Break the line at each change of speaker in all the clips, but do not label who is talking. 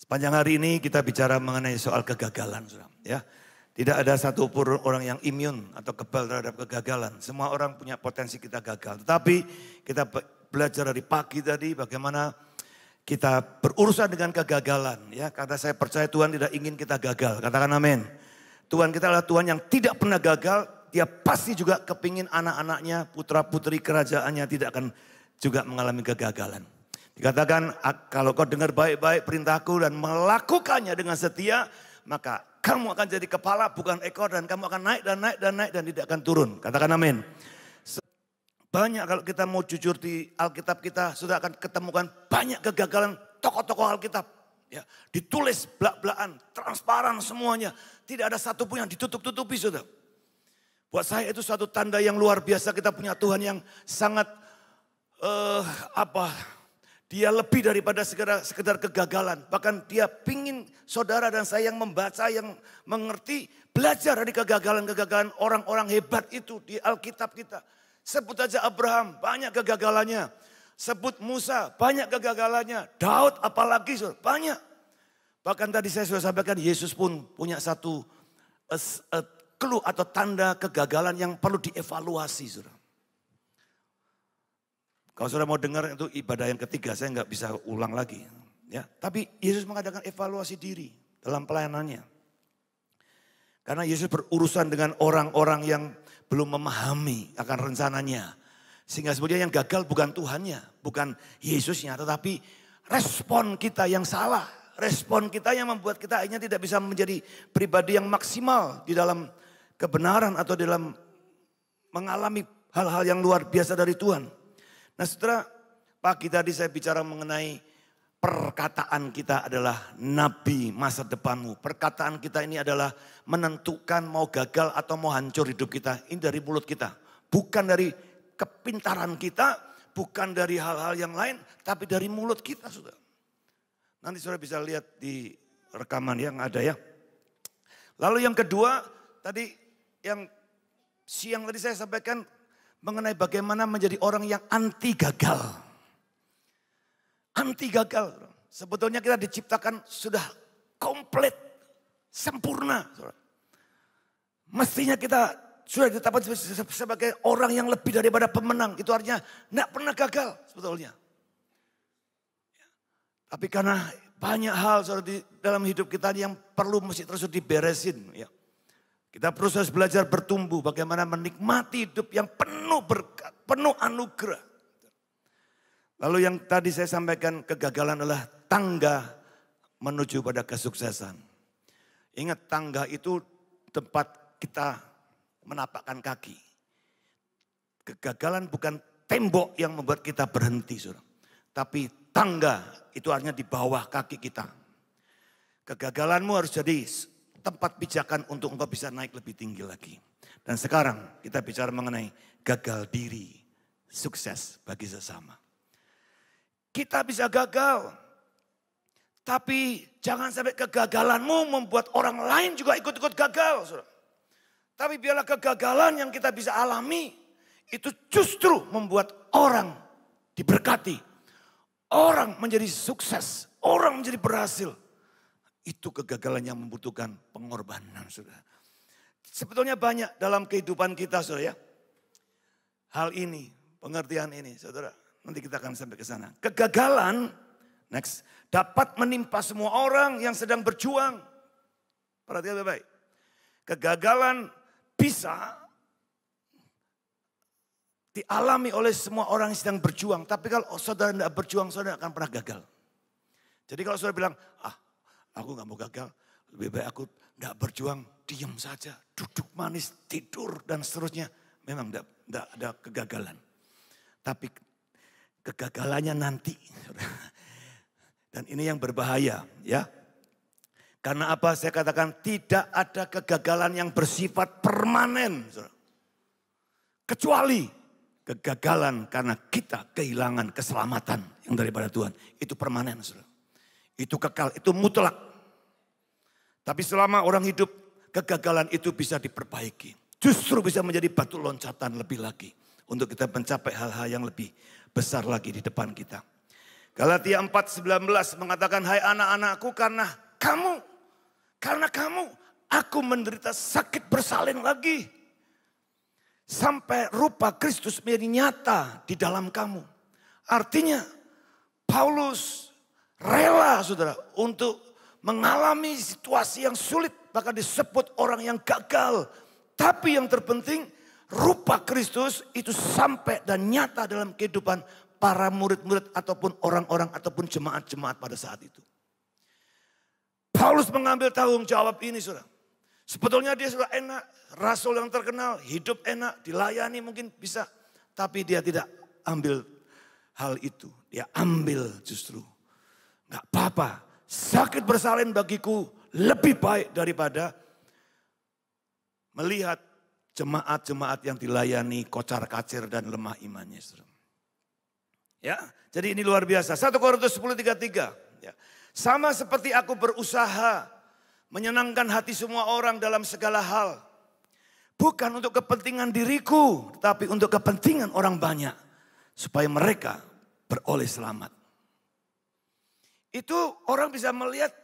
Sepanjang hari ini kita bicara mengenai soal kegagalan, saudara. Ya, tidak ada satu pun orang yang imun atau kebal terhadap kegagalan. Semua orang punya potensi kita gagal. Tetapi kita belajar dari pagi tadi bagaimana kita berurusan dengan kegagalan. Ya, karena saya percaya Tuhan tidak ingin kita gagal. Katakan amin. Tuhan kita adalah Tuhan yang tidak pernah gagal. Dia pasti juga kepingin anak-anaknya, putra-putri kerajaannya tidak akan juga mengalami kegagalan. Dikatakan ah, kalau kau dengar baik-baik perintahku dan melakukannya dengan setia, maka kamu akan jadi kepala bukan ekor dan kamu akan naik dan naik dan naik dan tidak akan turun. Katakan amin. Banyak kalau kita mau jujur di Alkitab kita sudah akan ketemukan banyak kegagalan tokoh-tokoh Alkitab. Ya, ditulis belak-belakan, transparan semuanya. Tidak ada satu pun yang ditutup-tutupi sudah. Buat saya itu suatu tanda yang luar biasa kita punya Tuhan yang sangat uh, apa dia lebih daripada sekedar, sekedar kegagalan. Bahkan dia pingin saudara dan saya yang membaca, yang mengerti, belajar dari kegagalan-kegagalan orang-orang hebat itu di Alkitab kita. Sebut aja Abraham, banyak kegagalannya. Sebut Musa, banyak kegagalannya. Daud apalagi, banyak. Bahkan tadi saya sudah sampaikan, Yesus pun punya satu eh, eh, clue atau tanda kegagalan yang perlu dievaluasi. Saudara. Kalau saudara mau dengar itu ibadah yang ketiga, saya nggak bisa ulang lagi. Ya, tapi Yesus mengadakan evaluasi diri dalam pelayanannya. Karena Yesus berurusan dengan orang-orang yang belum memahami akan rencananya. Sehingga sebenarnya yang gagal bukan Tuhannya, bukan Yesusnya, tetapi respon kita yang salah. Respon kita yang membuat kita akhirnya tidak bisa menjadi pribadi yang maksimal di dalam kebenaran atau dalam mengalami hal-hal yang luar biasa dari Tuhan. Nah saudara, pagi tadi saya bicara mengenai perkataan kita adalah nabi masa depanmu. Perkataan kita ini adalah menentukan mau gagal atau mau hancur hidup kita. Ini dari mulut kita. Bukan dari kepintaran kita, bukan dari hal-hal yang lain, tapi dari mulut kita sudah. Nanti saudara bisa lihat di rekaman yang ada ya. Lalu yang kedua, tadi yang siang tadi saya sampaikan mengenai bagaimana menjadi orang yang anti gagal. Anti gagal. Sebetulnya kita diciptakan sudah komplit, sempurna. Mestinya kita sudah ditetapkan sebagai orang yang lebih daripada pemenang. Itu artinya tidak pernah gagal sebetulnya. Tapi karena banyak hal di dalam hidup kita yang perlu mesti terus diberesin. Ya. Kita proses belajar bertumbuh bagaimana menikmati hidup yang penuh berkat, penuh anugerah. Lalu yang tadi saya sampaikan kegagalan adalah tangga menuju pada kesuksesan. Ingat tangga itu tempat kita menapakkan kaki. Kegagalan bukan tembok yang membuat kita berhenti, Surah. Tapi tangga itu artinya di bawah kaki kita. Kegagalanmu harus jadi tempat pijakan untuk engkau bisa naik lebih tinggi lagi. Dan sekarang kita bicara mengenai gagal diri, sukses bagi sesama. Kita bisa gagal, tapi jangan sampai kegagalanmu membuat orang lain juga ikut-ikut gagal. Tapi biarlah kegagalan yang kita bisa alami itu justru membuat orang diberkati. Orang menjadi sukses, orang menjadi berhasil. Itu kegagalan yang membutuhkan pengorbanan, saudara. Sebetulnya banyak dalam kehidupan kita, saudara ya. Hal ini, pengertian ini, saudara. Nanti kita akan sampai ke sana. Kegagalan, next, dapat menimpa semua orang yang sedang berjuang. Perhatikan baik-baik. Kegagalan bisa dialami oleh semua orang yang sedang berjuang. Tapi kalau saudara tidak berjuang, saudara akan pernah gagal. Jadi kalau saudara bilang, ah Aku nggak mau gagal. Lebih baik aku nggak berjuang, diam saja, duduk manis, tidur dan seterusnya. Memang tidak ada kegagalan. Tapi kegagalannya nanti. Dan ini yang berbahaya ya. Karena apa saya katakan tidak ada kegagalan yang bersifat permanen. Kecuali kegagalan karena kita kehilangan keselamatan yang daripada Tuhan. Itu permanen. Itu kekal, itu mutlak. Tapi selama orang hidup, kegagalan itu bisa diperbaiki. Justru bisa menjadi batu loncatan lebih lagi. Untuk kita mencapai hal-hal yang lebih besar lagi di depan kita. Galatia 4:19 mengatakan, "Hai anak-anakku, karena kamu, karena kamu aku menderita sakit bersalin lagi sampai rupa Kristus menjadi nyata di dalam kamu." Artinya Paulus rela Saudara untuk mengalami situasi yang sulit, bahkan disebut orang yang gagal. Tapi yang terpenting, rupa Kristus itu sampai dan nyata dalam kehidupan para murid-murid ataupun orang-orang ataupun jemaat-jemaat pada saat itu. Paulus mengambil tanggung jawab ini, saudara. Sebetulnya dia sudah enak, rasul yang terkenal, hidup enak, dilayani mungkin bisa. Tapi dia tidak ambil hal itu. Dia ambil justru. Gak apa-apa, sakit bersalin bagiku lebih baik daripada melihat jemaat-jemaat yang dilayani kocar kacir dan lemah imannya. Ya, jadi ini luar biasa. 1 Korintus tiga tiga. Ya. Sama seperti aku berusaha menyenangkan hati semua orang dalam segala hal. Bukan untuk kepentingan diriku, tapi untuk kepentingan orang banyak. Supaya mereka beroleh selamat. Itu orang bisa melihat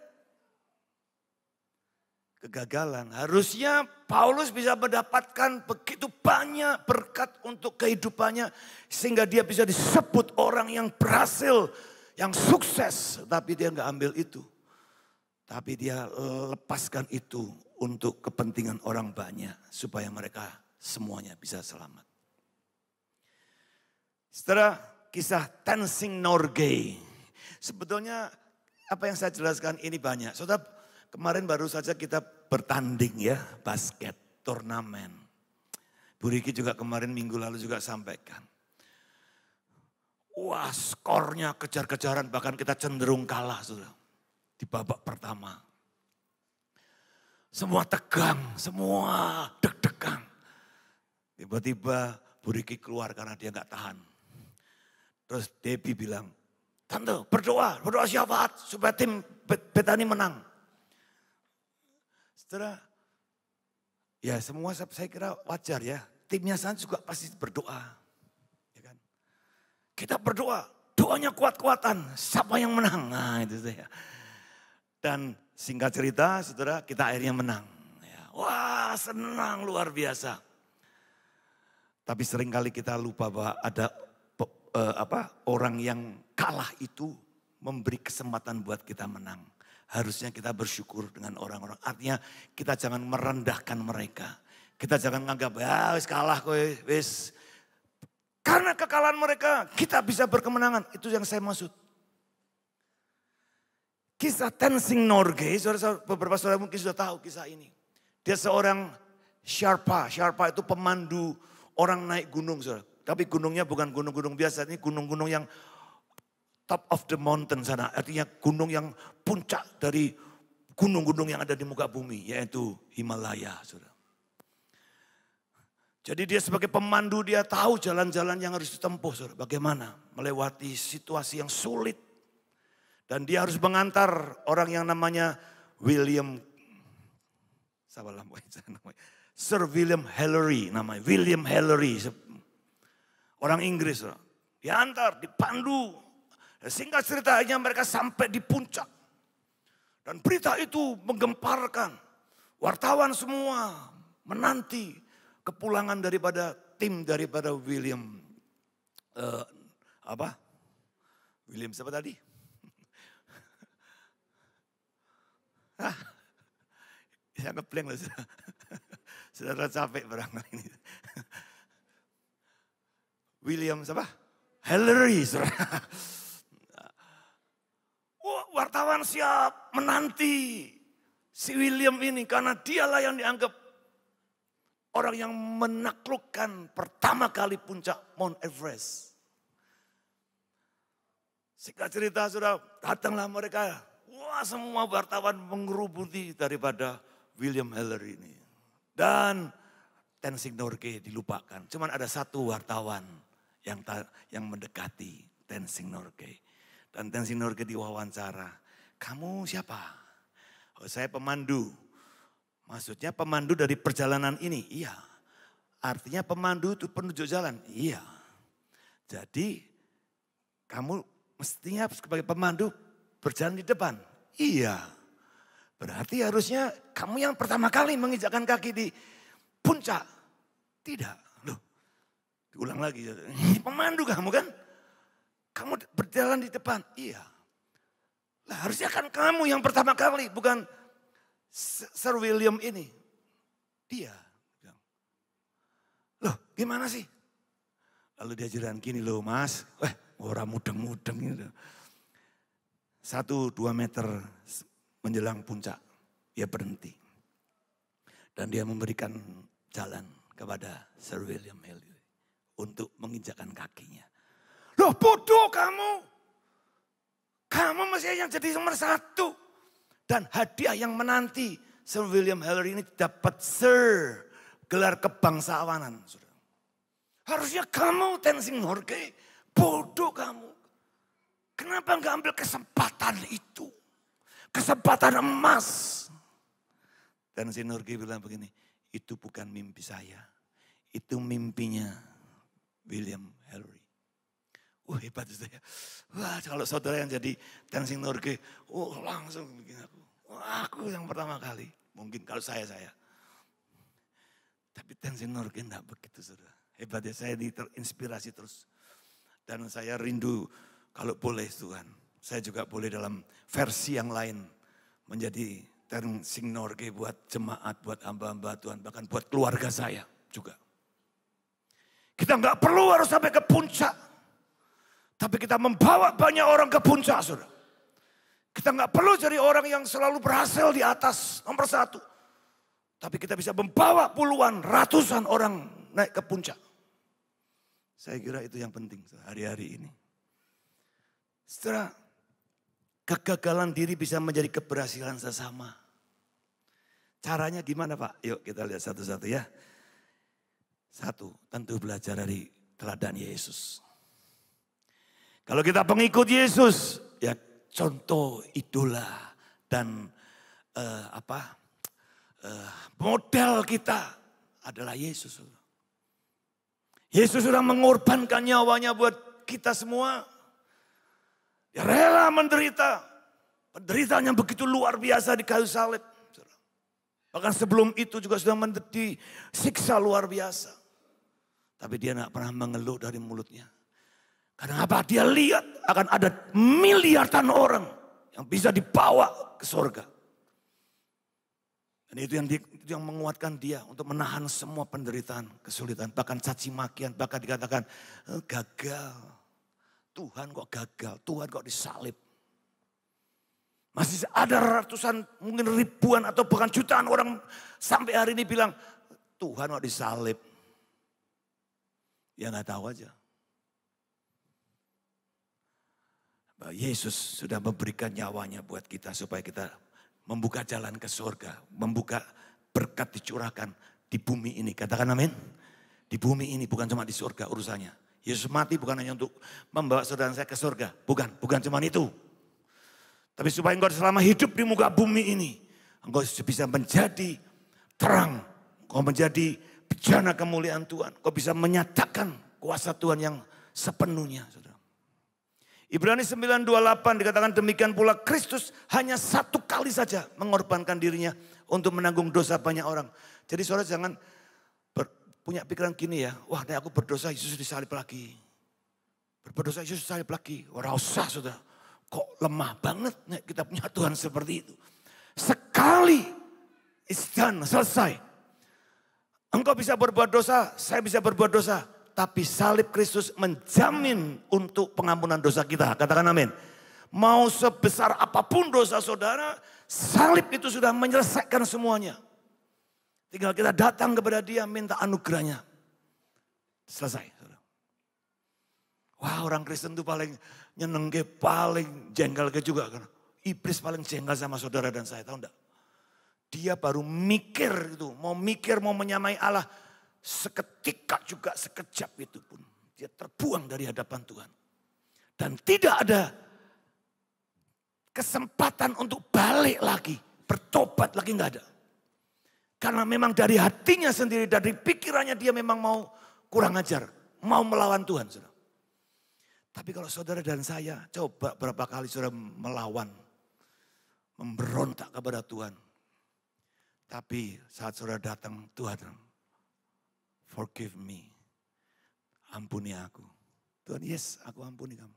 kegagalan. Harusnya Paulus bisa mendapatkan begitu banyak berkat untuk kehidupannya sehingga dia bisa disebut orang yang berhasil, yang sukses, tapi dia nggak ambil itu. Tapi dia lepaskan itu untuk kepentingan orang banyak supaya mereka semuanya bisa selamat. Setelah kisah Tensing Norgay Sebetulnya apa yang saya jelaskan ini banyak. Saudara, kemarin baru saja kita bertanding ya, basket, turnamen. Bu Riki juga kemarin minggu lalu juga sampaikan. Wah skornya kejar-kejaran bahkan kita cenderung kalah sudah Di babak pertama. Semua tegang, semua deg-degan. Tiba-tiba Bu Riki keluar karena dia nggak tahan. Terus Debbie bilang, Tante berdoa, berdoa syafaat supaya tim Betani menang. Setelah, ya semua saya kira wajar ya. Timnya sana juga pasti berdoa. Ya kan? Kita berdoa, doanya kuat-kuatan. Siapa yang menang? Nah itu saya. Dan singkat cerita, saudara kita akhirnya menang. Ya. Wah senang luar biasa. Tapi seringkali kita lupa bahwa ada uh, apa orang yang kalah itu memberi kesempatan buat kita menang. Harusnya kita bersyukur dengan orang-orang. Artinya kita jangan merendahkan mereka. Kita jangan menganggap ya wis kalah kowe, wis. Karena kekalahan mereka, kita bisa berkemenangan. Itu yang saya maksud. Kisah Tenzing Norgay, saudara, beberapa saudara mungkin sudah tahu kisah ini. Dia seorang Sharpa. Sharpa itu pemandu orang naik gunung, saudara. Tapi gunungnya bukan gunung-gunung biasa, ini gunung-gunung yang top of the mountain sana. Artinya gunung yang puncak dari gunung-gunung yang ada di muka bumi, yaitu Himalaya. Saudara. Jadi dia sebagai pemandu, dia tahu jalan-jalan yang harus ditempuh. Saudara. Bagaimana melewati situasi yang sulit. Dan dia harus mengantar orang yang namanya William Sir William Hillary namanya William Hillary Orang Inggris. Diantar, dipandu. Ya, singkat cerita mereka sampai di puncak. Dan berita itu menggemparkan. Wartawan semua menanti kepulangan daripada tim daripada William. Uh, apa? William siapa tadi? Saya ngeplank loh. Saudara capek barangkali ini. William siapa? Hillary. wartawan siap menanti si William ini karena dialah yang dianggap orang yang menaklukkan pertama kali puncak Mount Everest. Singkat cerita sudah datanglah mereka. Wah semua wartawan mengerubuti daripada William Hillary ini. Dan Tensing Norge dilupakan. Cuman ada satu wartawan yang ta, yang mendekati Tenzing Norgay. Dan Tenzing Norgay diwawancara, kamu siapa? Oh, saya pemandu. Maksudnya pemandu dari perjalanan ini, iya. Artinya pemandu itu penunjuk jalan, iya. Jadi kamu mestinya sebagai pemandu berjalan di depan, iya. Berarti harusnya kamu yang pertama kali menginjakkan kaki di puncak. Tidak ulang lagi. Ini pemandu kamu kan? Kamu berjalan di depan. Iya. Lah harusnya kan kamu yang pertama kali. Bukan Sir William ini. Dia. Loh gimana sih? Lalu dia jalan gini loh mas. Wah orang mudeng-mudeng ini. Satu dua meter menjelang puncak. Dia berhenti. Dan dia memberikan jalan kepada Sir William Hill untuk menginjakan kakinya. Loh bodoh kamu. Kamu masih yang jadi nomor satu. Dan hadiah yang menanti Sir William Hillary ini dapat Sir gelar kebangsawanan. Harusnya kamu Tenzing Norgay bodoh kamu. Kenapa nggak ambil kesempatan itu? Kesempatan emas. Dan Norgay bilang begini, itu bukan mimpi saya. Itu mimpinya William Hillary. Wah hebat itu ya. Wah kalau saudara yang jadi dancing Norge, oh langsung bikin aku. Wah, aku yang pertama kali. Mungkin kalau saya, saya. Tapi dancing Norge enggak begitu saudara. Hebat ya, saya terinspirasi terus. Dan saya rindu kalau boleh Tuhan. Saya juga boleh dalam versi yang lain menjadi dancing Norge buat jemaat, buat hamba-hamba Tuhan. Bahkan buat keluarga saya juga. Kita nggak perlu harus sampai ke puncak. Tapi kita membawa banyak orang ke puncak, saudara. Kita nggak perlu jadi orang yang selalu berhasil di atas nomor satu. Tapi kita bisa membawa puluhan, ratusan orang naik ke puncak. Saya kira itu yang penting hari-hari ini. Setelah kegagalan diri bisa menjadi keberhasilan sesama. Caranya gimana Pak? Yuk kita lihat satu-satu ya. Satu, tentu belajar dari teladan Yesus. Kalau kita pengikut Yesus, ya contoh idola dan uh, apa uh, model kita adalah Yesus. Yesus sudah mengorbankan nyawanya buat kita semua. Dia ya rela menderita. Penderitaan yang begitu luar biasa di kayu salib. Bahkan sebelum itu juga sudah menderita siksa luar biasa. Tapi dia tidak pernah mengeluh dari mulutnya. Karena apa? Dia lihat akan ada miliaran orang yang bisa dibawa ke surga. Dan itu yang, di, itu yang menguatkan dia untuk menahan semua penderitaan, kesulitan, bahkan caci makian, bahkan dikatakan eh, gagal. Tuhan kok gagal, Tuhan kok disalib. Masih ada ratusan, mungkin ribuan atau bahkan jutaan orang sampai hari ini bilang, Tuhan kok disalib. Ya nggak tahu aja. Bahwa Yesus sudah memberikan nyawanya buat kita supaya kita membuka jalan ke surga, membuka berkat dicurahkan di bumi ini. Katakan amin. Di bumi ini bukan cuma di surga urusannya. Yesus mati bukan hanya untuk membawa saudara saya ke surga. Bukan, bukan cuma itu. Tapi supaya engkau selama hidup di muka bumi ini, engkau bisa menjadi terang, engkau menjadi bejana kemuliaan Tuhan. Kau bisa menyatakan kuasa Tuhan yang sepenuhnya. Saudara. Ibrani 9:28 dikatakan demikian pula Kristus hanya satu kali saja mengorbankan dirinya untuk menanggung dosa banyak orang. Jadi saudara jangan ber, punya pikiran gini ya, wah nih aku berdosa Yesus disalib lagi. Berdosa Yesus disalib lagi. Wah usah saudara, kok lemah banget kita punya Tuhan seperti itu. Sekali it's done, selesai. Engkau bisa berbuat dosa, saya bisa berbuat dosa. Tapi salib Kristus menjamin untuk pengampunan dosa kita. Katakan amin. Mau sebesar apapun dosa saudara, salib itu sudah menyelesaikan semuanya. Tinggal kita datang kepada dia minta anugerahnya. Selesai. Wah orang Kristen itu paling nyenengke, paling jengkel ke juga. Iblis paling jengkel sama saudara dan saya, tahu enggak? Dia baru mikir itu, mau mikir mau menyamai Allah. Seketika juga sekejap itu pun dia terbuang dari hadapan Tuhan. Dan tidak ada kesempatan untuk balik lagi, bertobat lagi nggak ada. Karena memang dari hatinya sendiri, dari pikirannya dia memang mau kurang ajar, mau melawan Tuhan. Saudara. Tapi kalau saudara dan saya coba berapa kali saudara melawan, memberontak kepada Tuhan. Tapi saat saudara datang, Tuhan, forgive me. Ampuni aku. Tuhan, yes, aku ampuni kamu.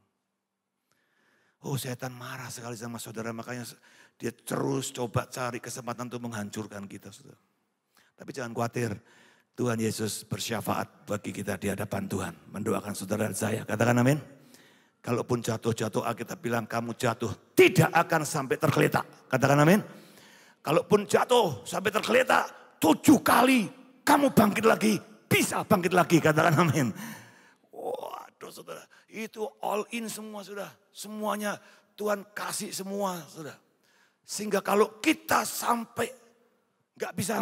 Oh setan marah sekali sama saudara, makanya dia terus coba cari kesempatan untuk menghancurkan kita. Saudara. Tapi jangan khawatir, Tuhan Yesus bersyafaat bagi kita di hadapan Tuhan. Mendoakan saudara dan saya, katakan amin. Kalaupun jatuh-jatuh, kita bilang kamu jatuh, tidak akan sampai tergeletak. Katakan amin. Kalaupun jatuh sampai tergeletak tujuh kali, kamu bangkit lagi, bisa bangkit lagi, katakan amin. Waduh saudara, itu all in semua sudah, semuanya Tuhan kasih semua sudah. Sehingga kalau kita sampai nggak bisa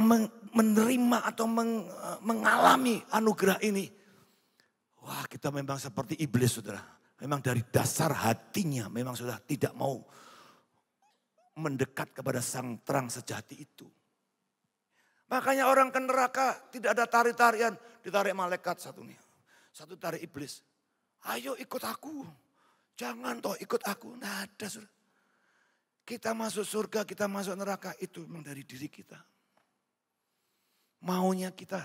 menerima atau eh, mengalami anugerah ini, wah kita memang seperti iblis saudara. Memang dari dasar hatinya memang sudah tidak mau mendekat kepada sang terang sejati itu. Makanya orang ke neraka tidak ada tari tarian Ditarik malaikat satu nih, Satu tarik iblis. Ayo ikut aku. Jangan toh ikut aku. Nah ada sudah. Kita masuk surga, kita masuk neraka. Itu memang dari diri kita. Maunya kita.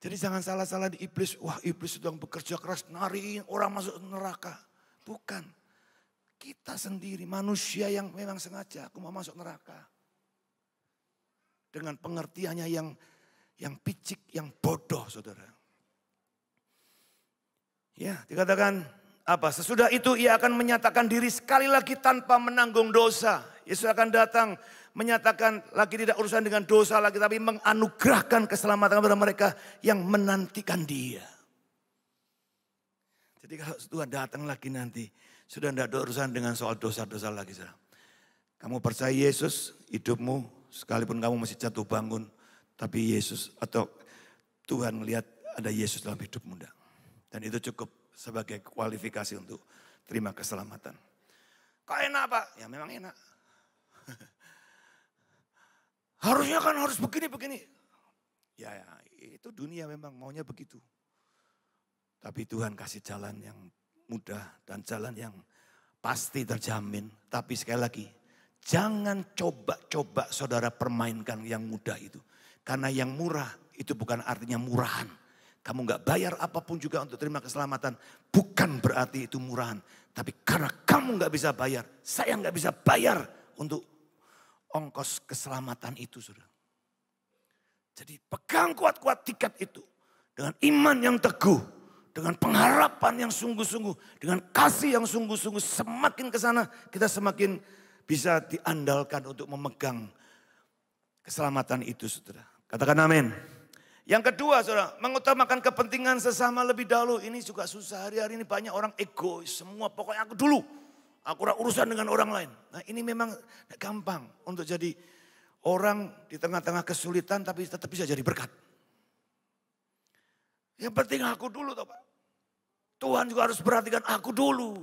Jadi jangan salah-salah di iblis. Wah iblis sedang bekerja keras. Nariin orang masuk neraka. Bukan. Kita sendiri manusia yang memang sengaja aku mau masuk neraka. Dengan pengertiannya yang yang picik, yang bodoh saudara. Ya, dikatakan apa? Sesudah itu ia akan menyatakan diri sekali lagi tanpa menanggung dosa. Yesus akan datang menyatakan lagi tidak urusan dengan dosa lagi tapi menganugerahkan keselamatan kepada mereka yang menantikan dia. Jadi kalau Tuhan datang lagi nanti, sudah tidak ada urusan dengan soal dosa-dosa lagi. Saudara. Kamu percaya Yesus, hidupmu, sekalipun kamu masih jatuh bangun, tapi Yesus atau Tuhan melihat ada Yesus dalam hidupmu. Enggak? Dan itu cukup sebagai kualifikasi untuk terima keselamatan. Kok enak pak? Ya memang enak. Harusnya kan harus begini-begini. Ya, ya itu dunia memang maunya begitu. Tapi Tuhan kasih jalan yang mudah dan jalan yang pasti terjamin. Tapi sekali lagi, jangan coba-coba saudara permainkan yang mudah itu. Karena yang murah itu bukan artinya murahan. Kamu nggak bayar apapun juga untuk terima keselamatan. Bukan berarti itu murahan. Tapi karena kamu nggak bisa bayar, saya nggak bisa bayar untuk ongkos keselamatan itu, saudara. Jadi pegang kuat-kuat tiket itu dengan iman yang teguh dengan pengharapan yang sungguh-sungguh, dengan kasih yang sungguh-sungguh, semakin ke sana kita semakin bisa diandalkan untuk memegang keselamatan itu, saudara. Katakan amin. Yang kedua, saudara, mengutamakan kepentingan sesama lebih dahulu. Ini juga susah hari-hari ini banyak orang egois. Semua pokoknya aku dulu. Aku urusan dengan orang lain. Nah ini memang gampang untuk jadi orang di tengah-tengah kesulitan tapi tetap bisa jadi berkat. Yang penting aku dulu toh Pak. Tuhan juga harus perhatikan aku dulu.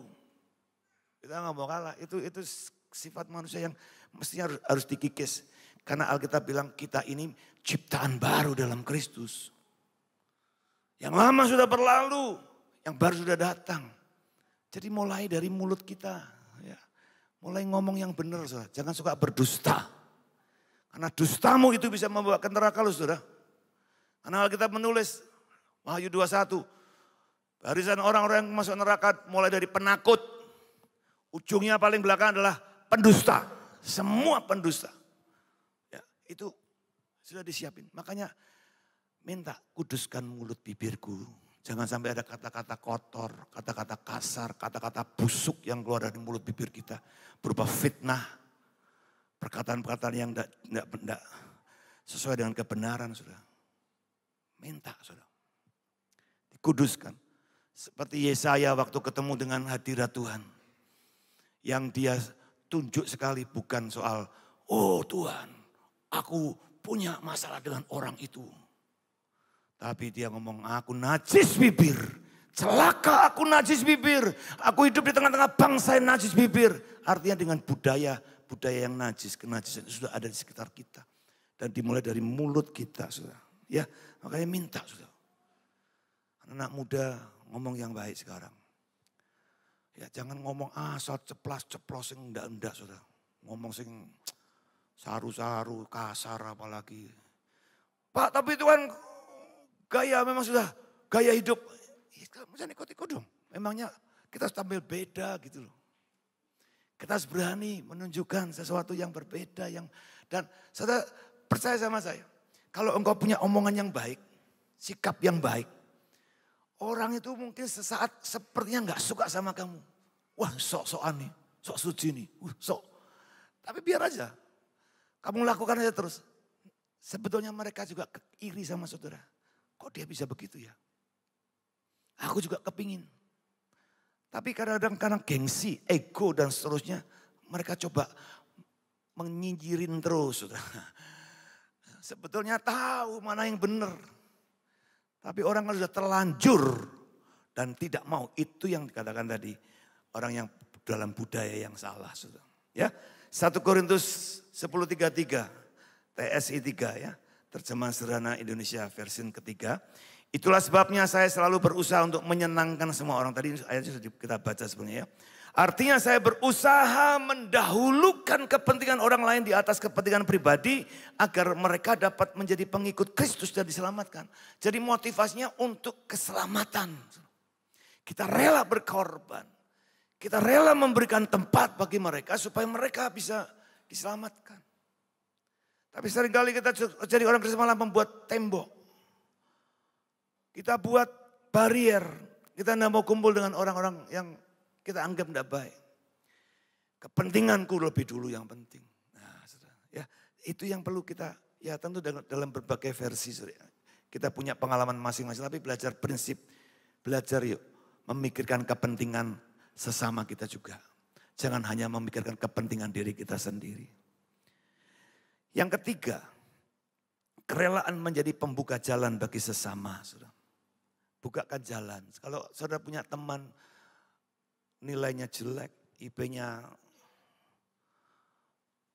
Kita nggak mau kalah. Itu itu sifat manusia yang mestinya harus, harus dikikis. Karena Alkitab bilang kita ini ciptaan baru dalam Kristus. Yang lama sudah berlalu, yang baru sudah datang. Jadi mulai dari mulut kita. Ya. Mulai ngomong yang benar, saudara. Jangan suka berdusta. Karena dustamu itu bisa membawa ke neraka, saudara. Karena Alkitab menulis, Wahyu 21, Barisan orang-orang yang masuk neraka mulai dari penakut. Ujungnya paling belakang adalah pendusta. Semua pendusta. Ya, itu sudah disiapin. Makanya minta kuduskan mulut bibirku. Jangan sampai ada kata-kata kotor, kata-kata kasar, kata-kata busuk yang keluar dari mulut bibir kita. Berupa fitnah, perkataan-perkataan yang tidak sesuai dengan kebenaran. Sudah. Minta, sudah. Dikuduskan. Seperti Yesaya waktu ketemu dengan hadirat Tuhan. Yang dia tunjuk sekali bukan soal, oh Tuhan aku punya masalah dengan orang itu. Tapi dia ngomong, aku najis bibir. Celaka aku najis bibir. Aku hidup di tengah-tengah bangsa yang najis bibir. Artinya dengan budaya, budaya yang najis, kenajisan sudah ada di sekitar kita. Dan dimulai dari mulut kita, sudah. Ya, makanya minta, sudah. Anak muda ngomong yang baik sekarang. Ya jangan ngomong asal ah, ceplas ceplos yang enggak enggak sudah. Ngomong sing saru-saru kasar apalagi. Pak tapi itu kan gaya memang sudah gaya hidup. Ya, kan jangan ikut-ikut dong. Memangnya kita harus tampil beda gitu loh. Kita harus berani menunjukkan sesuatu yang berbeda yang dan saya percaya sama saya. Kalau engkau punya omongan yang baik, sikap yang baik, Orang itu mungkin sesaat sepertinya nggak suka sama kamu. Wah sok sok aneh, sok suci nih, uh, sok. Tapi biar aja, kamu lakukan aja terus. Sebetulnya mereka juga iri sama saudara. Kok dia bisa begitu ya? Aku juga kepingin. Tapi kadang-kadang karena gengsi, ego dan seterusnya, mereka coba menyinjirin terus. Saudara. Sebetulnya tahu mana yang benar. Tapi orang kalau sudah terlanjur dan tidak mau, itu yang dikatakan tadi. Orang yang dalam budaya yang salah. Ya, 1 Korintus 10.33, TSI 3 ya. Terjemahan sederhana Indonesia versi ketiga. Itulah sebabnya saya selalu berusaha untuk menyenangkan semua orang. Tadi ayatnya sudah kita baca sebenarnya ya. Artinya saya berusaha mendahulukan kepentingan orang lain di atas kepentingan pribadi agar mereka dapat menjadi pengikut Kristus dan diselamatkan. Jadi motivasinya untuk keselamatan. Kita rela berkorban. Kita rela memberikan tempat bagi mereka supaya mereka bisa diselamatkan. Tapi seringkali kita jadi orang Kristus malah membuat tembok. Kita buat barrier. Kita tidak mau kumpul dengan orang-orang yang kita anggap tidak baik. Kepentinganku lebih dulu yang penting. Nah, ya itu yang perlu kita ya tentu dalam berbagai versi saudara. Kita punya pengalaman masing-masing tapi belajar prinsip, belajar yuk memikirkan kepentingan sesama kita juga. Jangan hanya memikirkan kepentingan diri kita sendiri. Yang ketiga, kerelaan menjadi pembuka jalan bagi sesama, Saudara. Bukakan jalan. Kalau Saudara punya teman nilainya jelek, IP-nya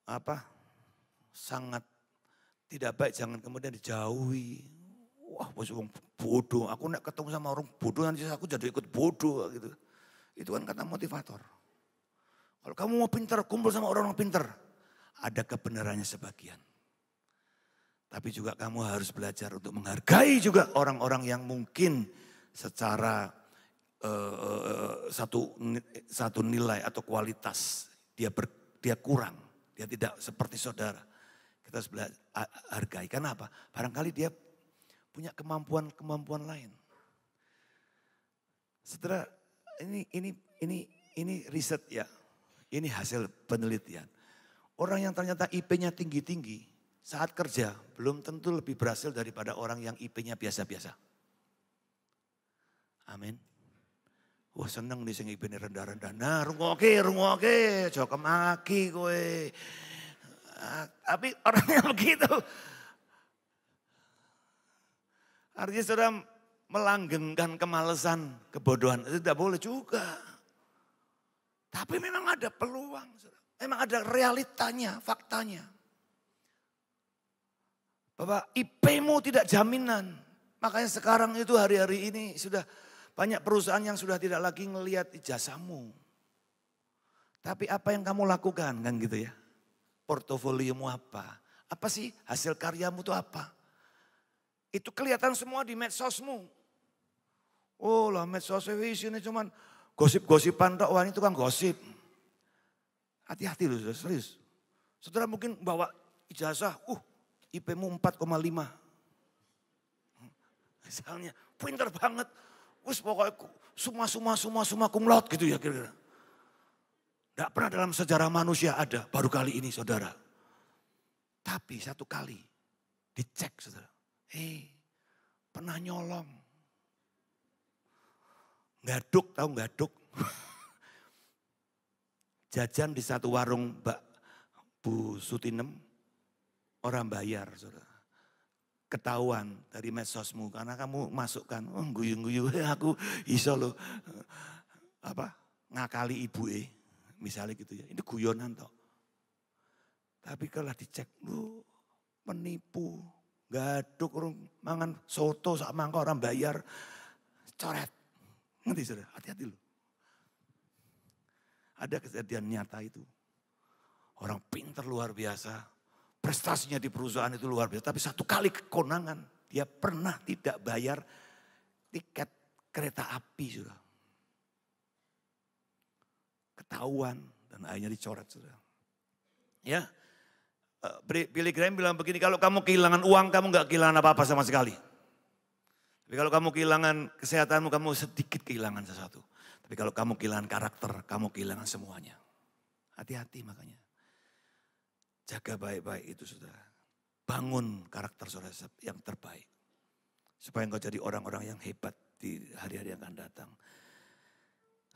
apa? sangat tidak baik jangan kemudian dijauhi. Wah, bos wong bodoh. Aku nak ketemu sama orang bodoh nanti aku jadi ikut bodoh gitu. Itu kan kata motivator. Kalau kamu mau pintar, kumpul sama orang-orang pintar. Ada kebenarannya sebagian. Tapi juga kamu harus belajar untuk menghargai juga orang-orang yang mungkin secara Eh, eh, satu satu nilai atau kualitas dia ber, dia kurang dia tidak seperti saudara kita harus hargai karena apa barangkali dia punya kemampuan kemampuan lain saudara ini ini ini ini riset ya ini hasil penelitian orang yang ternyata IP-nya tinggi tinggi saat kerja belum tentu lebih berhasil daripada orang yang IP-nya biasa-biasa. Amin. Wah seneng nih sing ibine rendah-rendah. Nah rungoke, rungoke, aja kemaki gue. Ah, tapi orangnya begitu. Artinya sudah melanggengkan kemalasan, kebodohan. Itu tidak boleh juga. Tapi memang ada peluang. Memang ada realitanya, faktanya. Bapak, IP-mu tidak jaminan. Makanya sekarang itu hari-hari ini sudah banyak perusahaan yang sudah tidak lagi ngelihat jasamu. Tapi apa yang kamu lakukan kan gitu ya. Portofoliomu apa? Apa sih hasil karyamu itu apa? Itu kelihatan semua di medsosmu. Oh lah medsosnya ini cuman gosip-gosipan tok wah ini tukang gosip. Hati-hati loh serius. Saudara mungkin bawa ijazah, uh IP-mu 4,5. Misalnya, pinter banget. Wis pokoknya semua semua semua semua kumlot gitu ya kira-kira. Tidak pernah dalam sejarah manusia ada baru kali ini saudara. Tapi satu kali dicek saudara. Eh pernah nyolong. Gaduk tahu gaduk. Jajan di satu warung Mbak Bu Sutinem orang bayar saudara ketahuan dari medsosmu karena kamu masukkan oh, guyu-guyu aku iso loh apa ngakali ibu eh misalnya gitu ya ini guyonan toh tapi kalau dicek lu menipu gaduk orang mangan soto sama mangkok orang bayar coret nanti sudah hati-hati lu ada kejadian nyata itu orang pinter luar biasa prestasinya di perusahaan itu luar biasa. Tapi satu kali kekonangan, dia pernah tidak bayar tiket kereta api sudah. Ketahuan dan akhirnya dicoret sudah. Ya, eh, Billy Graham bilang begini, kalau kamu kehilangan uang, kamu gak kehilangan apa-apa sama sekali. Tapi kalau kamu kehilangan kesehatanmu, kamu sedikit kehilangan sesuatu. Tapi kalau kamu kehilangan karakter, kamu kehilangan semuanya. Hati-hati makanya. Jaga baik-baik itu saudara. Bangun karakter saudara yang terbaik. Supaya engkau jadi orang-orang yang hebat di hari-hari yang akan datang.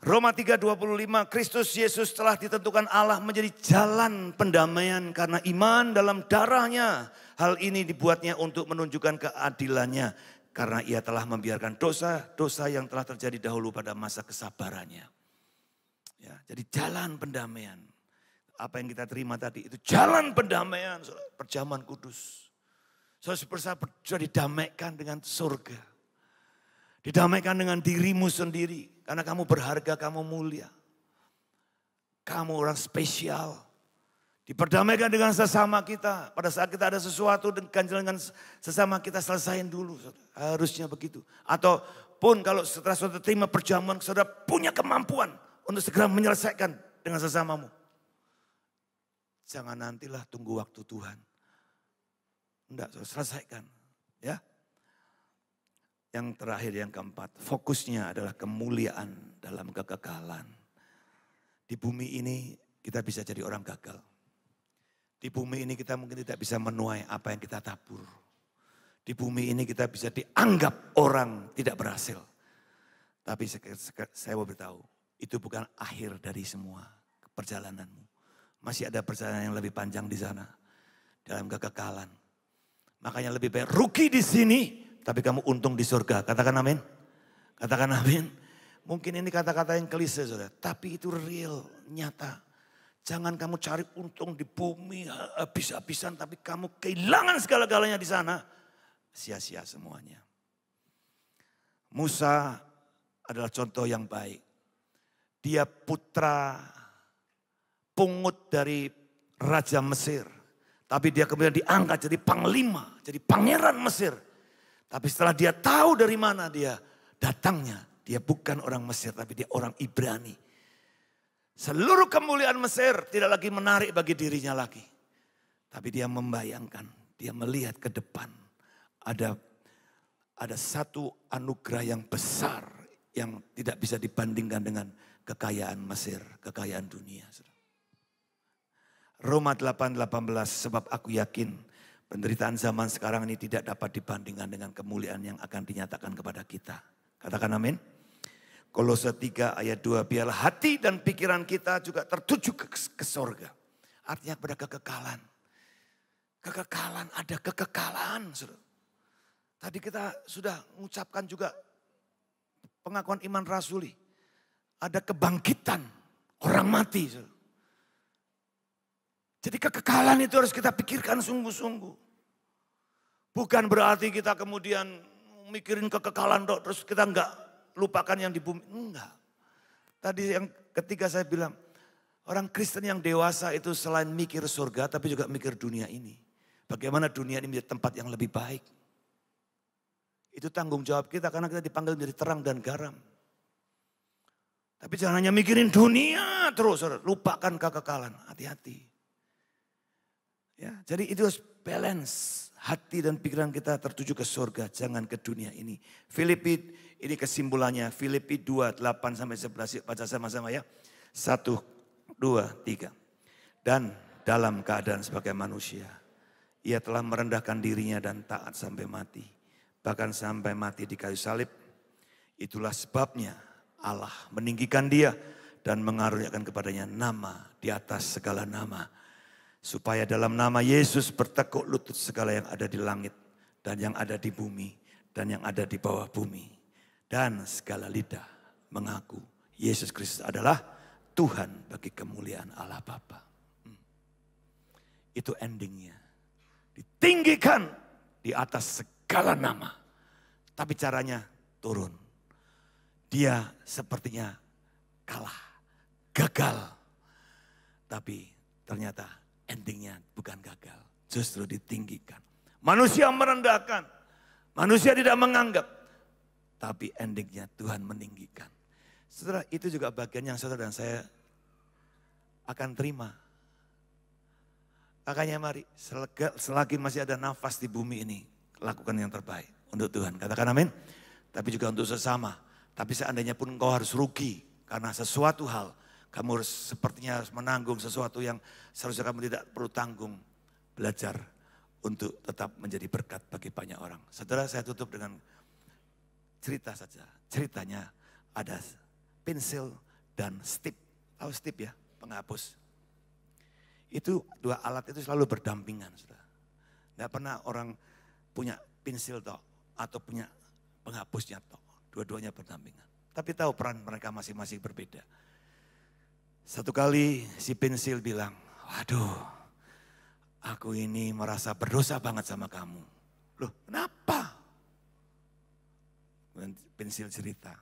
Roma 3:25 Kristus Yesus telah ditentukan Allah menjadi jalan pendamaian karena iman dalam darahnya. Hal ini dibuatnya untuk menunjukkan keadilannya karena ia telah membiarkan dosa-dosa yang telah terjadi dahulu pada masa kesabarannya. Ya, jadi jalan pendamaian apa yang kita terima tadi itu jalan pendamaian perjamuan kudus. Saudara bersama sudah didamaikan dengan surga. Didamaikan dengan dirimu sendiri karena kamu berharga, kamu mulia. Kamu orang spesial. Diperdamaikan dengan sesama kita. Pada saat kita ada sesuatu dengan, dengan sesama kita selesaiin dulu. Saudara. Harusnya begitu. Atau pun kalau setelah saudara terima perjamuan, saudara punya kemampuan untuk segera menyelesaikan dengan sesamamu. Jangan nantilah tunggu waktu Tuhan. Enggak, selesaikan. Ya. Yang terakhir, yang keempat. Fokusnya adalah kemuliaan dalam kegagalan. Di bumi ini kita bisa jadi orang gagal. Di bumi ini kita mungkin tidak bisa menuai apa yang kita tabur. Di bumi ini kita bisa dianggap orang tidak berhasil. Tapi saya mau beritahu, itu bukan akhir dari semua perjalananmu. Masih ada perjalanan yang lebih panjang di sana. Dalam kekekalan. Makanya lebih baik rugi di sini, tapi kamu untung di surga. Katakan amin. Katakan amin. Mungkin ini kata-kata yang klise saudara, tapi itu real, nyata. Jangan kamu cari untung di bumi habis-habisan, tapi kamu kehilangan segala-galanya di sana. Sia-sia semuanya. Musa adalah contoh yang baik. Dia putra pungut dari Raja Mesir. Tapi dia kemudian diangkat jadi panglima, jadi pangeran Mesir. Tapi setelah dia tahu dari mana dia datangnya, dia bukan orang Mesir tapi dia orang Ibrani. Seluruh kemuliaan Mesir tidak lagi menarik bagi dirinya lagi. Tapi dia membayangkan, dia melihat ke depan ada ada satu anugerah yang besar yang tidak bisa dibandingkan dengan kekayaan Mesir, kekayaan dunia. Roma 8:18 sebab aku yakin penderitaan zaman sekarang ini tidak dapat dibandingkan dengan kemuliaan yang akan dinyatakan kepada kita. Katakan amin. Kolose 3 ayat 2 biarlah hati dan pikiran kita juga tertuju ke, ke sorga. Artinya kepada kekekalan. Kekekalan ada kekekalan. Tadi kita sudah mengucapkan juga pengakuan iman rasuli. Ada kebangkitan orang mati. Suruh. Jadi kekekalan itu harus kita pikirkan sungguh-sungguh. Bukan berarti kita kemudian mikirin kekekalan dok, terus kita enggak lupakan yang di bumi. Enggak. Tadi yang ketiga saya bilang, orang Kristen yang dewasa itu selain mikir surga tapi juga mikir dunia ini. Bagaimana dunia ini menjadi tempat yang lebih baik. Itu tanggung jawab kita karena kita dipanggil menjadi terang dan garam. Tapi jangan hanya mikirin dunia terus, lupakan kekekalan. Hati-hati. Ya, jadi itu harus balance hati dan pikiran kita tertuju ke surga, jangan ke dunia ini. Filipi ini kesimpulannya Filipi 2 8 sampai 11 baca sama-sama ya. satu dua tiga Dan dalam keadaan sebagai manusia ia telah merendahkan dirinya dan taat sampai mati, bahkan sampai mati di kayu salib. Itulah sebabnya Allah meninggikan dia dan mengaruniakan kepadanya nama di atas segala nama Supaya dalam nama Yesus bertekuk lutut segala yang ada di langit dan yang ada di bumi dan yang ada di bawah bumi. Dan segala lidah mengaku Yesus Kristus adalah Tuhan bagi kemuliaan Allah Bapa. Hmm. Itu endingnya. Ditinggikan di atas segala nama. Tapi caranya turun. Dia sepertinya kalah, gagal. Tapi ternyata endingnya bukan gagal, justru ditinggikan. Manusia merendahkan, manusia tidak menganggap, tapi endingnya Tuhan meninggikan. Setelah itu juga bagian yang saudara dan saya akan terima. Makanya mari, selagi masih ada nafas di bumi ini, lakukan yang terbaik untuk Tuhan. Katakan amin. Tapi juga untuk sesama. Tapi seandainya pun engkau harus rugi karena sesuatu hal, kamu harus sepertinya harus menanggung sesuatu yang seharusnya kamu tidak perlu tanggung. Belajar untuk tetap menjadi berkat bagi banyak orang. Saudara saya tutup dengan cerita saja. Ceritanya ada pensil dan stip. Tahu stip ya, penghapus. Itu dua alat itu selalu berdampingan. Saudara. pernah orang punya pensil tok atau punya penghapusnya tok. Dua-duanya berdampingan. Tapi tahu peran mereka masing-masing berbeda. Satu kali si pensil bilang, waduh aku ini merasa berdosa banget sama kamu. Loh kenapa? Pensil cerita.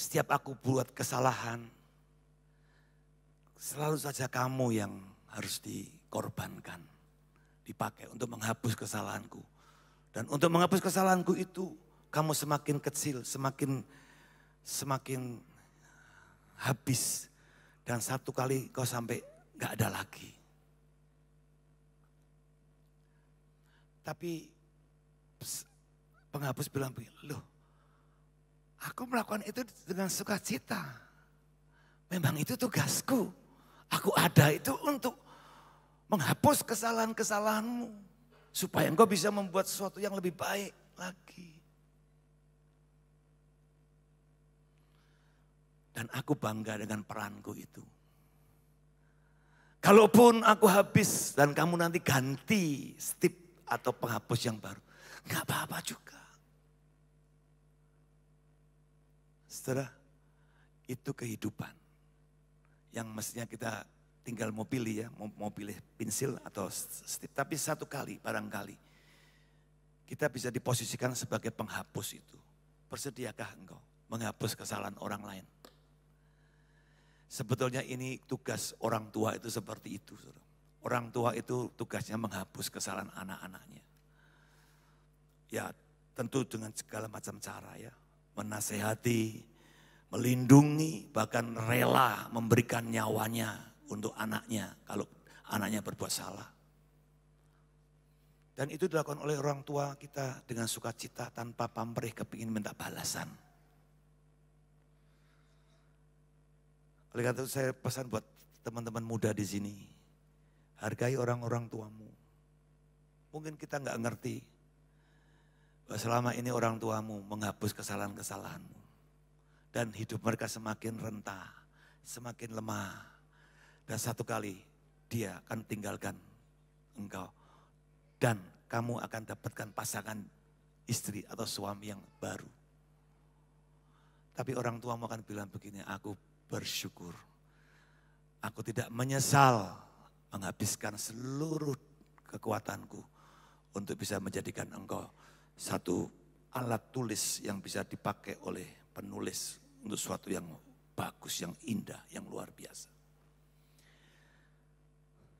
Setiap aku buat kesalahan, selalu saja kamu yang harus dikorbankan. Dipakai untuk menghapus kesalahanku. Dan untuk menghapus kesalahanku itu, kamu semakin kecil, semakin semakin habis. Dan satu kali kau sampai gak ada lagi. Tapi penghapus bilang, loh aku melakukan itu dengan sukacita. Memang itu tugasku. Aku ada itu untuk menghapus kesalahan-kesalahanmu. Supaya engkau bisa membuat sesuatu yang lebih baik lagi. Dan aku bangga dengan peranku itu. Kalaupun aku habis dan kamu nanti ganti stip atau penghapus yang baru. Gak apa-apa juga. Setelah itu kehidupan. Yang mestinya kita tinggal mau pilih ya. Mau, mau pilih pensil atau stip. Tapi satu kali barangkali. Kita bisa diposisikan sebagai penghapus itu. Bersediakah engkau menghapus kesalahan orang lain? Sebetulnya ini tugas orang tua itu seperti itu. Orang tua itu tugasnya menghapus kesalahan anak-anaknya. Ya tentu dengan segala macam cara ya. Menasehati, melindungi, bahkan rela memberikan nyawanya untuk anaknya kalau anaknya berbuat salah. Dan itu dilakukan oleh orang tua kita dengan sukacita tanpa pamrih kepingin minta balasan. Oleh karena itu saya pesan buat teman-teman muda di sini. Hargai orang-orang tuamu. Mungkin kita nggak ngerti bahwa selama ini orang tuamu menghapus kesalahan-kesalahanmu. Dan hidup mereka semakin rentah, semakin lemah. Dan satu kali dia akan tinggalkan engkau. Dan kamu akan dapatkan pasangan istri atau suami yang baru. Tapi orang tuamu akan bilang begini, aku bersyukur. Aku tidak menyesal menghabiskan seluruh kekuatanku untuk bisa menjadikan engkau satu alat tulis yang bisa dipakai oleh penulis untuk sesuatu yang bagus, yang indah, yang luar biasa.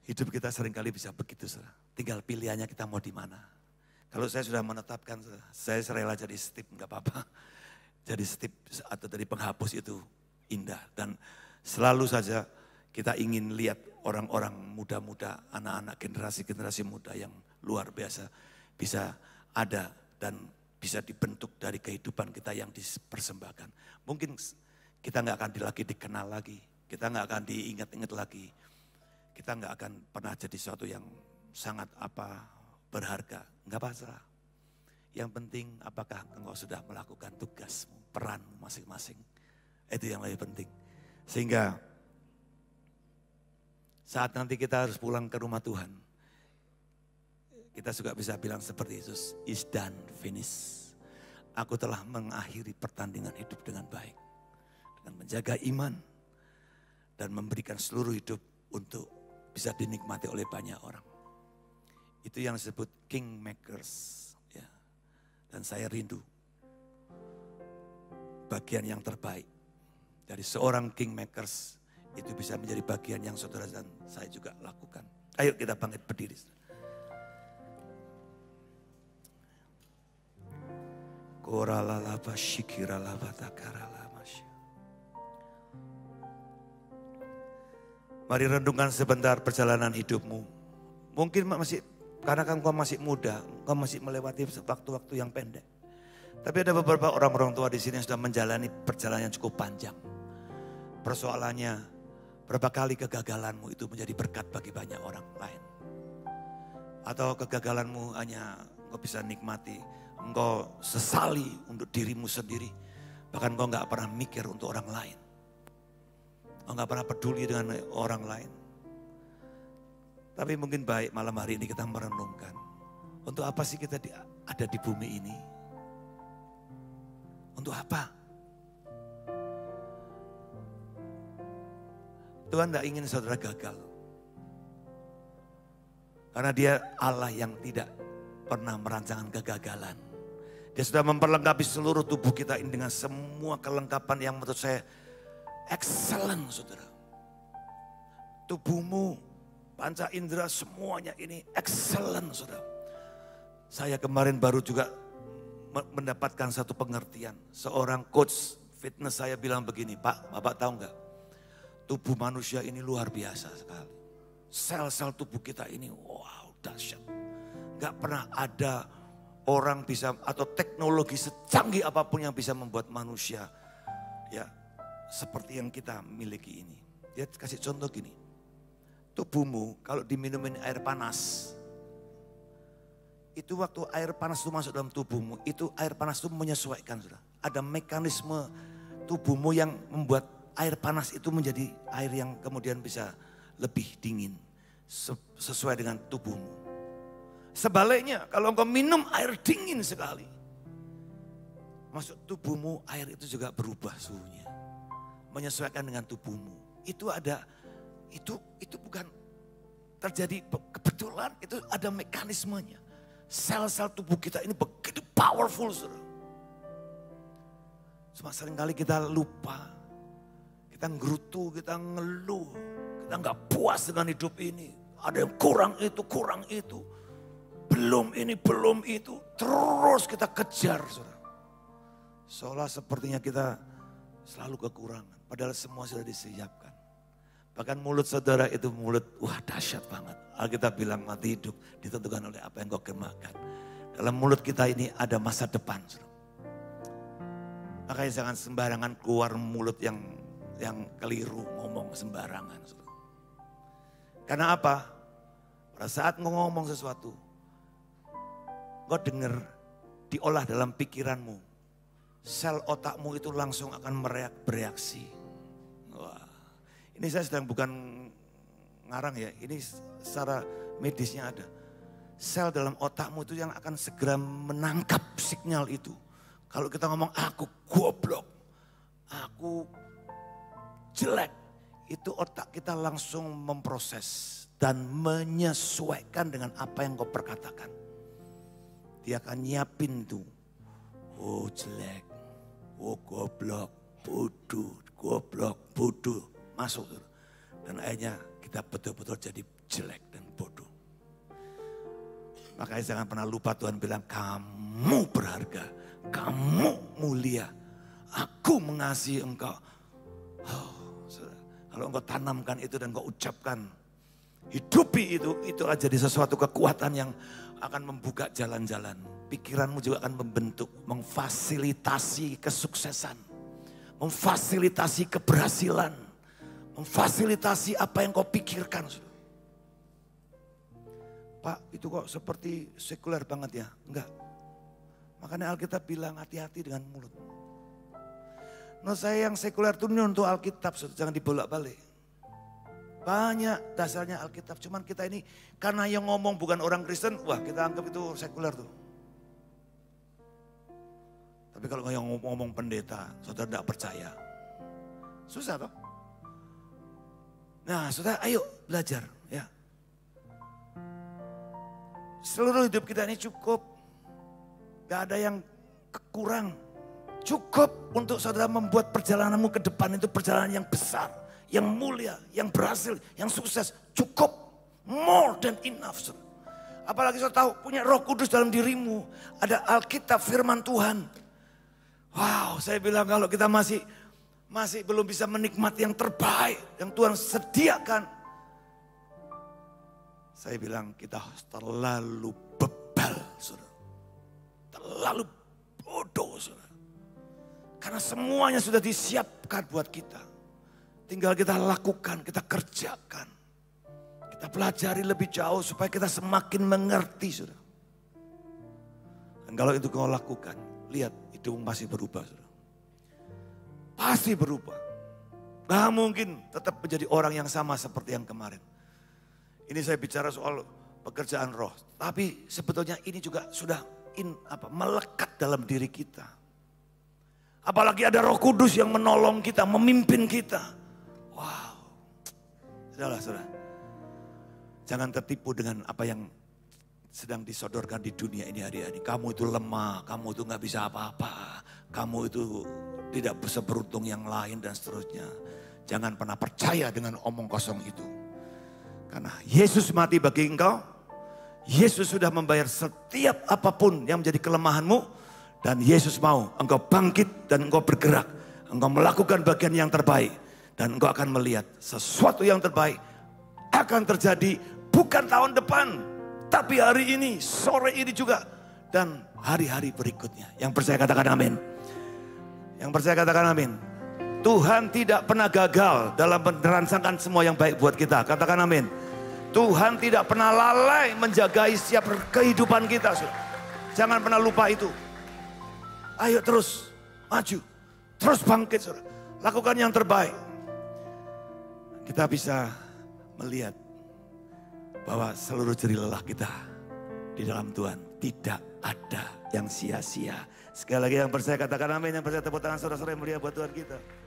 Hidup kita seringkali bisa begitu, serah. Tinggal pilihannya kita mau di mana. Kalau saya sudah menetapkan, saya rela jadi stip, nggak apa-apa. Jadi stip atau dari penghapus itu indah. Dan selalu saja kita ingin lihat orang-orang muda-muda, anak-anak generasi-generasi muda yang luar biasa bisa ada dan bisa dibentuk dari kehidupan kita yang dipersembahkan. Mungkin kita nggak akan lagi dikenal lagi, kita nggak akan diingat-ingat lagi, kita nggak akan pernah jadi sesuatu yang sangat apa berharga, nggak masalah. Yang penting apakah engkau sudah melakukan tugas, peran masing-masing. Itu yang lebih penting. Sehingga saat nanti kita harus pulang ke rumah Tuhan, kita juga bisa bilang seperti Yesus, is done, finish. Aku telah mengakhiri pertandingan hidup dengan baik. Dengan menjaga iman dan memberikan seluruh hidup untuk bisa dinikmati oleh banyak orang. Itu yang disebut kingmakers. Ya. Dan saya rindu bagian yang terbaik dari seorang kingmakers itu bisa menjadi bagian yang saudara dan saya juga lakukan. Ayo kita bangkit berdiri. Mari rendungkan sebentar perjalanan hidupmu. Mungkin masih karena kamu masih muda, kamu masih melewati waktu-waktu yang pendek. Tapi ada beberapa orang-orang tua di sini yang sudah menjalani perjalanan yang cukup panjang. Persoalannya, berapa kali kegagalanmu itu menjadi berkat bagi banyak orang lain. Atau kegagalanmu hanya engkau bisa nikmati, engkau sesali untuk dirimu sendiri. Bahkan engkau nggak pernah mikir untuk orang lain. Engkau nggak pernah peduli dengan orang lain. Tapi mungkin baik malam hari ini kita merenungkan. Untuk apa sih kita ada di bumi ini? Untuk apa? Tuhan tidak ingin saudara gagal. Karena dia Allah yang tidak pernah merancangkan kegagalan. Dia sudah memperlengkapi seluruh tubuh kita ini dengan semua kelengkapan yang menurut saya excellent saudara. Tubuhmu, panca indera semuanya ini excellent saudara. Saya kemarin baru juga mendapatkan satu pengertian. Seorang coach fitness saya bilang begini, Pak, Bapak tahu nggak? Tubuh manusia ini luar biasa sekali. Sel-sel tubuh kita ini wow dahsyat. Gak pernah ada orang bisa atau teknologi secanggih apapun yang bisa membuat manusia ya seperti yang kita miliki ini. Dia ya, kasih contoh gini. Tubuhmu kalau diminumin air panas itu waktu air panas itu masuk dalam tubuhmu, itu air panas itu menyesuaikan sudah. Ada mekanisme tubuhmu yang membuat air panas itu menjadi air yang kemudian bisa lebih dingin sesuai dengan tubuhmu. Sebaliknya, kalau engkau minum air dingin sekali, masuk tubuhmu air itu juga berubah suhunya, menyesuaikan dengan tubuhmu. Itu ada itu itu bukan terjadi kebetulan, itu ada mekanismenya. Sel-sel tubuh kita ini begitu powerful. Saudara. Cuma seringkali kita lupa kita ngerutu, kita ngeluh. Kita nggak puas dengan hidup ini. Ada yang kurang itu, kurang itu. Belum ini, belum itu. Terus kita kejar, saudara. Seolah sepertinya kita selalu kekurangan. Padahal semua sudah disiapkan. Bahkan mulut saudara itu mulut, wah dahsyat banget. Alkitab bilang mati hidup ditentukan oleh apa yang kau gemakan. Dalam mulut kita ini ada masa depan. Saudara. Makanya jangan sembarangan keluar mulut yang yang keliru ngomong sembarangan. Karena apa? Pada saat ngomong sesuatu, kau dengar diolah dalam pikiranmu. Sel otakmu itu langsung akan mereak bereaksi. Wah. Ini saya sedang bukan ngarang ya, ini secara medisnya ada. Sel dalam otakmu itu yang akan segera menangkap sinyal itu. Kalau kita ngomong aku goblok, aku jelek, itu otak kita langsung memproses dan menyesuaikan dengan apa yang kau perkatakan. Dia akan nyiapin tuh. Oh jelek, oh goblok, bodoh, goblok, bodoh. Masuk. Dan akhirnya kita betul-betul jadi jelek dan bodoh. Makanya jangan pernah lupa Tuhan bilang, kamu berharga, kamu mulia. Aku mengasihi engkau. Oh, kalau engkau tanamkan itu dan engkau ucapkan, hidupi itu, itu aja di sesuatu kekuatan yang akan membuka jalan-jalan. Pikiranmu juga akan membentuk, memfasilitasi kesuksesan, memfasilitasi keberhasilan, memfasilitasi apa yang kau pikirkan. Pak, itu kok seperti sekuler banget ya? Enggak. Makanya Alkitab bilang hati-hati dengan mulut. Nah saya yang sekuler turun untuk Alkitab, jangan dibolak-balik. Banyak dasarnya Alkitab, cuman kita ini karena yang ngomong bukan orang Kristen, wah kita anggap itu sekuler tuh. Tapi kalau yang ngomong pendeta, saudara tidak percaya. Susah toh. Nah saudara ayo belajar ya. Seluruh hidup kita ini cukup. Gak ada yang kekurang Cukup untuk saudara membuat perjalananmu ke depan itu perjalanan yang besar, yang mulia, yang berhasil, yang sukses. Cukup. More than enough. Saudara. Apalagi saudara tahu punya roh kudus dalam dirimu. Ada Alkitab firman Tuhan. Wow, saya bilang kalau kita masih masih belum bisa menikmati yang terbaik yang Tuhan sediakan. Saya bilang kita terlalu bebal, saudara. Terlalu bodoh, saudara. Karena semuanya sudah disiapkan buat kita. Tinggal kita lakukan, kita kerjakan. Kita pelajari lebih jauh supaya kita semakin mengerti. sudah. Dan kalau itu kau lakukan, lihat hidupmu masih berubah. sudah. Pasti berubah. Gak mungkin tetap menjadi orang yang sama seperti yang kemarin. Ini saya bicara soal pekerjaan roh. Tapi sebetulnya ini juga sudah in, apa, melekat dalam diri kita. Apalagi ada roh kudus yang menolong kita, memimpin kita. Wow. Sudahlah, sudah. Jangan tertipu dengan apa yang sedang disodorkan di dunia ini hari-hari. Kamu itu lemah, kamu itu nggak bisa apa-apa. Kamu itu tidak seberuntung yang lain dan seterusnya. Jangan pernah percaya dengan omong kosong itu. Karena Yesus mati bagi engkau. Yesus sudah membayar setiap apapun yang menjadi kelemahanmu dan Yesus mau engkau bangkit dan engkau bergerak. Engkau melakukan bagian yang terbaik. Dan engkau akan melihat sesuatu yang terbaik akan terjadi bukan tahun depan. Tapi hari ini, sore ini juga. Dan hari-hari berikutnya. Yang percaya katakan amin. Yang percaya katakan amin. Tuhan tidak pernah gagal dalam merancangkan semua yang baik buat kita. Katakan amin. Tuhan tidak pernah lalai menjaga setiap kehidupan kita. Jangan pernah lupa itu. Ayo terus maju. Terus bangkit saudara. Lakukan yang terbaik. Kita bisa melihat bahwa seluruh jerih lelah kita di dalam Tuhan tidak ada yang sia-sia. Sekali lagi yang percaya katakan amin, yang percaya tepuk tangan saudara-saudara yang mulia buat Tuhan kita.